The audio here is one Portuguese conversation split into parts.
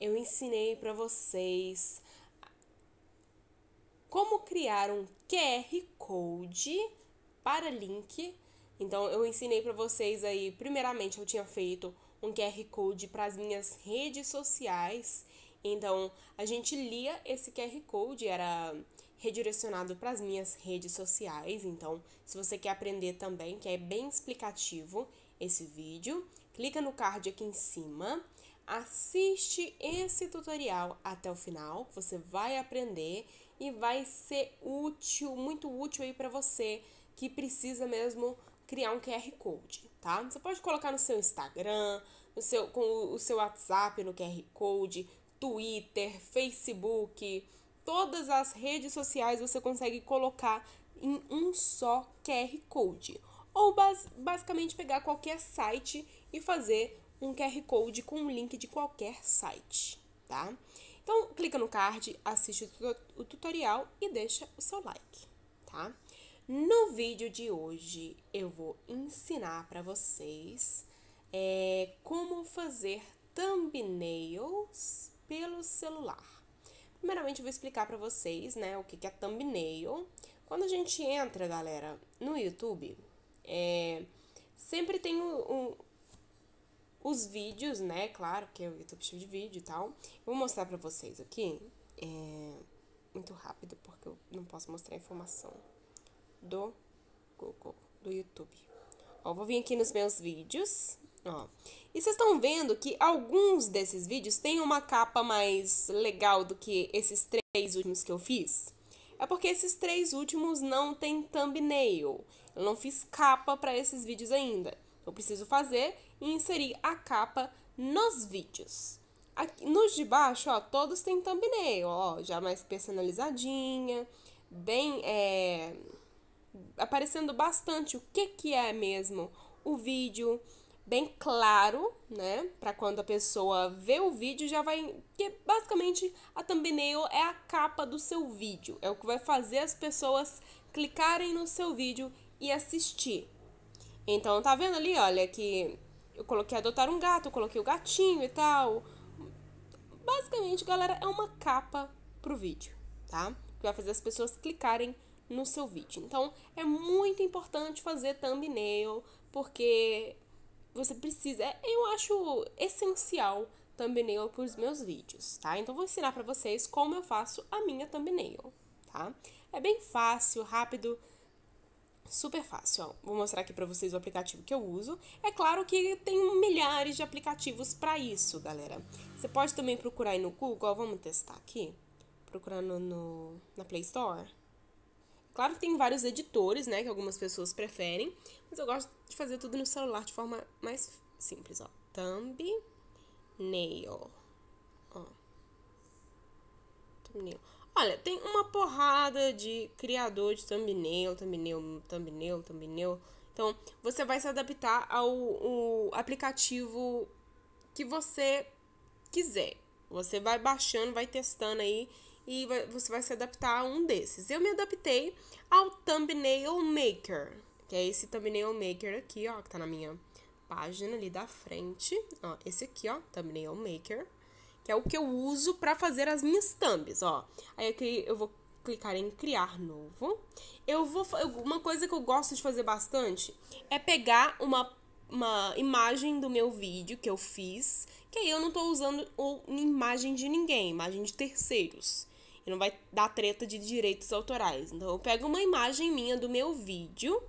eu ensinei para vocês como criar um QR Code para link. Então eu ensinei para vocês aí, primeiramente eu tinha feito um QR Code para as minhas redes sociais. Então a gente lia esse QR Code, era redirecionado para as minhas redes sociais. Então, se você quer aprender também, que é bem explicativo esse vídeo, clica no card aqui em cima Assiste esse tutorial até o final, você vai aprender e vai ser útil, muito útil aí para você que precisa mesmo criar um QR Code, tá? Você pode colocar no seu Instagram, no seu, com o seu WhatsApp no QR Code, Twitter, Facebook, todas as redes sociais você consegue colocar em um só QR Code. Ou bas basicamente pegar qualquer site e fazer um QR Code com um link de qualquer site, tá? Então, clica no card, assiste o tutorial e deixa o seu like, tá? No vídeo de hoje, eu vou ensinar para vocês é, como fazer thumbnails pelo celular. Primeiramente, eu vou explicar para vocês né, o que é thumbnail. Quando a gente entra, galera, no YouTube, é, sempre tem um os vídeos, né? Claro, que é o YouTube cheio de vídeo e tal. Vou mostrar pra vocês aqui. É, muito rápido, porque eu não posso mostrar a informação do Google, do YouTube. Ó, vou vir aqui nos meus vídeos. Ó. E vocês estão vendo que alguns desses vídeos têm uma capa mais legal do que esses três últimos que eu fiz? É porque esses três últimos não tem thumbnail. Eu não fiz capa para esses vídeos ainda. Eu preciso fazer e inserir a capa nos vídeos. Aqui, nos de baixo, ó, todos têm thumbnail, ó, já mais personalizadinha, bem, é, aparecendo bastante o que que é mesmo o vídeo, bem claro, né, para quando a pessoa vê o vídeo já vai, que basicamente a thumbnail é a capa do seu vídeo, é o que vai fazer as pessoas clicarem no seu vídeo e assistir. Então, tá vendo ali, olha, que eu coloquei adotar um gato, eu coloquei o gatinho e tal. Basicamente, galera, é uma capa pro vídeo, tá? Que vai fazer as pessoas clicarem no seu vídeo. Então, é muito importante fazer thumbnail, porque você precisa, é, eu acho essencial thumbnail para os meus vídeos, tá? Então, vou ensinar para vocês como eu faço a minha thumbnail, tá? É bem fácil, rápido, Super fácil, ó. Vou mostrar aqui para vocês o aplicativo que eu uso. É claro que tem milhares de aplicativos para isso, galera. Você pode também procurar aí no Google, ó, vamos testar aqui. Procurar no, na Play Store. Claro que tem vários editores, né, que algumas pessoas preferem, mas eu gosto de fazer tudo no celular de forma mais simples, ó. Thumbnail. Ó. Thumbnail. Olha, tem uma porrada de criador de thumbnail, thumbnail, thumbnail, thumbnail. Então, você vai se adaptar ao, ao aplicativo que você quiser. Você vai baixando, vai testando aí e vai, você vai se adaptar a um desses. Eu me adaptei ao Thumbnail Maker, que é esse Thumbnail Maker aqui, ó, que tá na minha página ali da frente. Ó, esse aqui, ó, Thumbnail Maker que é o que eu uso para fazer as minhas thumbs, ó. Aí aqui eu vou clicar em criar novo. Eu vou uma coisa que eu gosto de fazer bastante é pegar uma uma imagem do meu vídeo que eu fiz, que aí eu não tô usando ou, imagem de ninguém, imagem de terceiros. E não vai dar treta de direitos autorais. Então eu pego uma imagem minha do meu vídeo,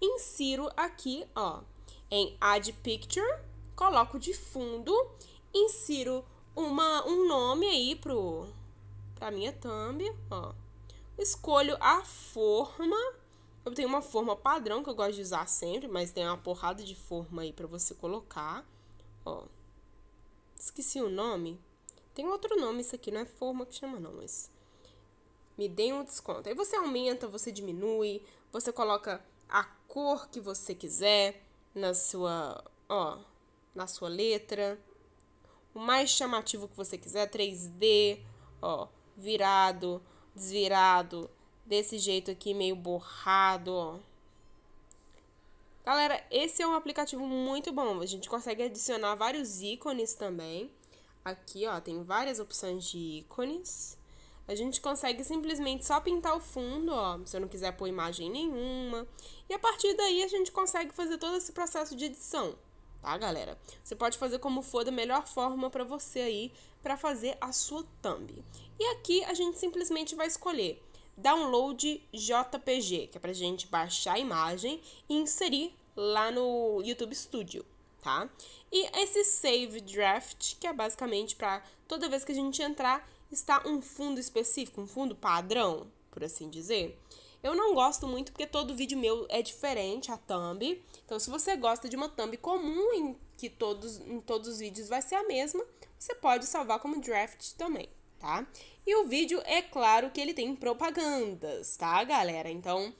insiro aqui, ó, em Add Picture, coloco de fundo, insiro uma, um nome aí pro, pra minha thumb, ó. Escolho a forma. Eu tenho uma forma padrão que eu gosto de usar sempre, mas tem uma porrada de forma aí pra você colocar. Ó. Esqueci o nome. Tem outro nome isso aqui, não é forma que chama não, mas... Me dê um desconto. Aí você aumenta, você diminui, você coloca a cor que você quiser na sua, ó, na sua letra o mais chamativo que você quiser, 3D, ó, virado, desvirado, desse jeito aqui, meio borrado, ó. Galera, esse é um aplicativo muito bom, a gente consegue adicionar vários ícones também. Aqui, ó, tem várias opções de ícones. A gente consegue simplesmente só pintar o fundo, ó, se eu não quiser pôr imagem nenhuma. E a partir daí a gente consegue fazer todo esse processo de edição tá, galera? Você pode fazer como for da melhor forma para você aí, para fazer a sua thumb. E aqui a gente simplesmente vai escolher download JPG, que é pra gente baixar a imagem e inserir lá no YouTube Studio, tá? E esse save draft, que é basicamente para toda vez que a gente entrar, está um fundo específico, um fundo padrão, por assim dizer. Eu não gosto muito porque todo vídeo meu é diferente, a thumb. Então, se você gosta de uma thumb comum, em que todos, em todos os vídeos vai ser a mesma, você pode salvar como draft também, tá? E o vídeo, é claro que ele tem propagandas, tá, galera? Então,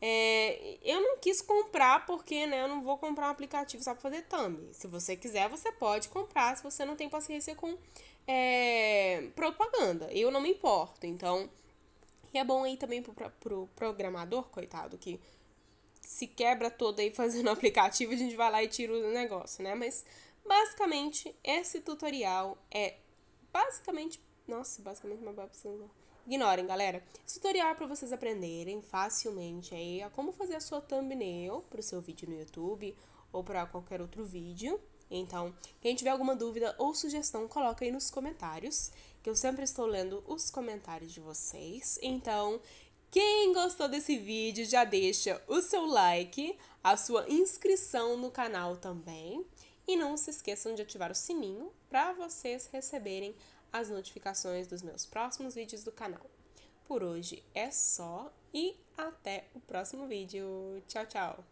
é, eu não quis comprar porque, né, eu não vou comprar um aplicativo só pra fazer thumb. Se você quiser, você pode comprar, se você não tem paciência com é, propaganda. Eu não me importo, então e é bom aí também pro, pro programador, coitado, que se quebra todo aí fazendo aplicativo, a gente vai lá e tira o negócio, né? Mas basicamente esse tutorial é basicamente. Nossa, basicamente uma babsanga. Ignorem, galera. Esse tutorial é para vocês aprenderem facilmente aí a como fazer a sua thumbnail para o seu vídeo no YouTube ou para qualquer outro vídeo. Então, quem tiver alguma dúvida ou sugestão, coloca aí nos comentários, que eu sempre estou lendo os comentários de vocês. Então, quem gostou desse vídeo, já deixa o seu like, a sua inscrição no canal também. E não se esqueçam de ativar o sininho para vocês receberem as notificações dos meus próximos vídeos do canal. Por hoje é só e até o próximo vídeo. Tchau, tchau!